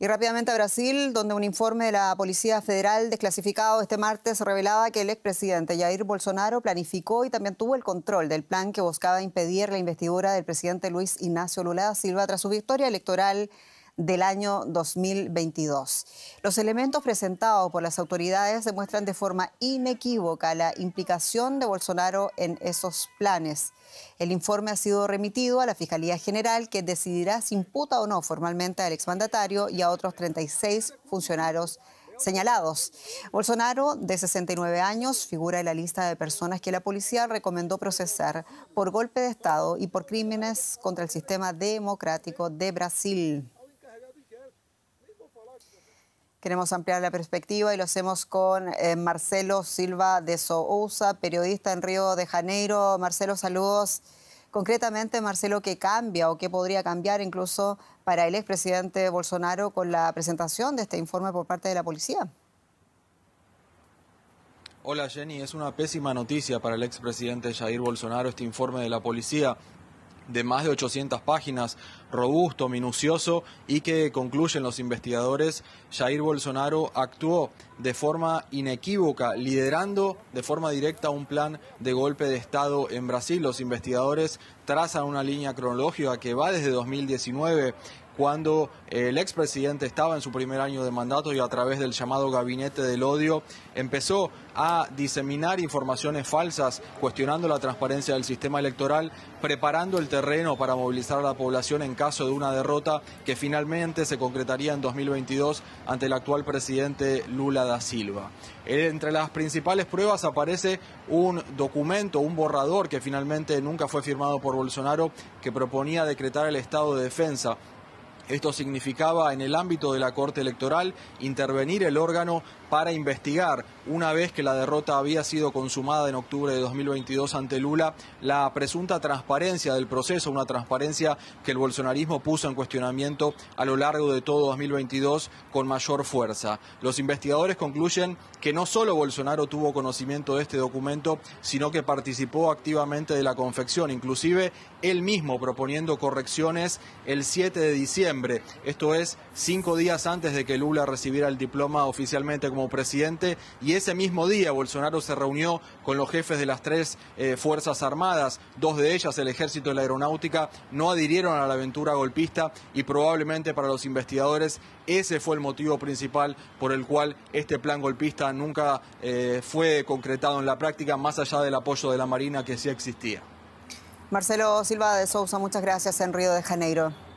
Y rápidamente a Brasil, donde un informe de la Policía Federal desclasificado este martes revelaba que el expresidente Jair Bolsonaro planificó y también tuvo el control del plan que buscaba impedir la investidura del presidente Luis Ignacio Lula da Silva tras su victoria electoral del año 2022. Los elementos presentados por las autoridades demuestran de forma inequívoca la implicación de Bolsonaro en esos planes. El informe ha sido remitido a la Fiscalía General, que decidirá si imputa o no formalmente al exmandatario y a otros 36 funcionarios señalados. Bolsonaro, de 69 años, figura en la lista de personas que la policía recomendó procesar por golpe de Estado y por crímenes contra el sistema democrático de Brasil. Queremos ampliar la perspectiva y lo hacemos con eh, Marcelo Silva de Sousa, periodista en Río de Janeiro. Marcelo, saludos. Concretamente, Marcelo, ¿qué cambia o qué podría cambiar incluso para el expresidente Bolsonaro con la presentación de este informe por parte de la policía? Hola Jenny, es una pésima noticia para el expresidente Jair Bolsonaro este informe de la policía de más de 800 páginas, robusto, minucioso y que concluyen los investigadores, Jair Bolsonaro actuó de forma inequívoca, liderando de forma directa un plan de golpe de Estado en Brasil. Los investigadores trazan una línea cronológica que va desde 2019 cuando el expresidente estaba en su primer año de mandato y a través del llamado gabinete del odio empezó a diseminar informaciones falsas, cuestionando la transparencia del sistema electoral, preparando el terreno para movilizar a la población en caso de una derrota que finalmente se concretaría en 2022 ante el actual presidente Lula da Silva. Entre las principales pruebas aparece un documento, un borrador que finalmente nunca fue firmado por Bolsonaro, que proponía decretar el estado de defensa esto significaba en el ámbito de la Corte Electoral intervenir el órgano para investigar, una vez que la derrota había sido consumada en octubre de 2022 ante Lula, la presunta transparencia del proceso, una transparencia que el bolsonarismo puso en cuestionamiento a lo largo de todo 2022 con mayor fuerza. Los investigadores concluyen que no solo Bolsonaro tuvo conocimiento de este documento, sino que participó activamente de la confección, inclusive él mismo proponiendo correcciones el 7 de diciembre esto es cinco días antes de que Lula recibiera el diploma oficialmente como presidente y ese mismo día Bolsonaro se reunió con los jefes de las tres eh, Fuerzas Armadas, dos de ellas, el Ejército y la Aeronáutica, no adhirieron a la aventura golpista y probablemente para los investigadores ese fue el motivo principal por el cual este plan golpista nunca eh, fue concretado en la práctica, más allá del apoyo de la Marina que sí existía. Marcelo Silva de Sousa, muchas gracias en Río de Janeiro.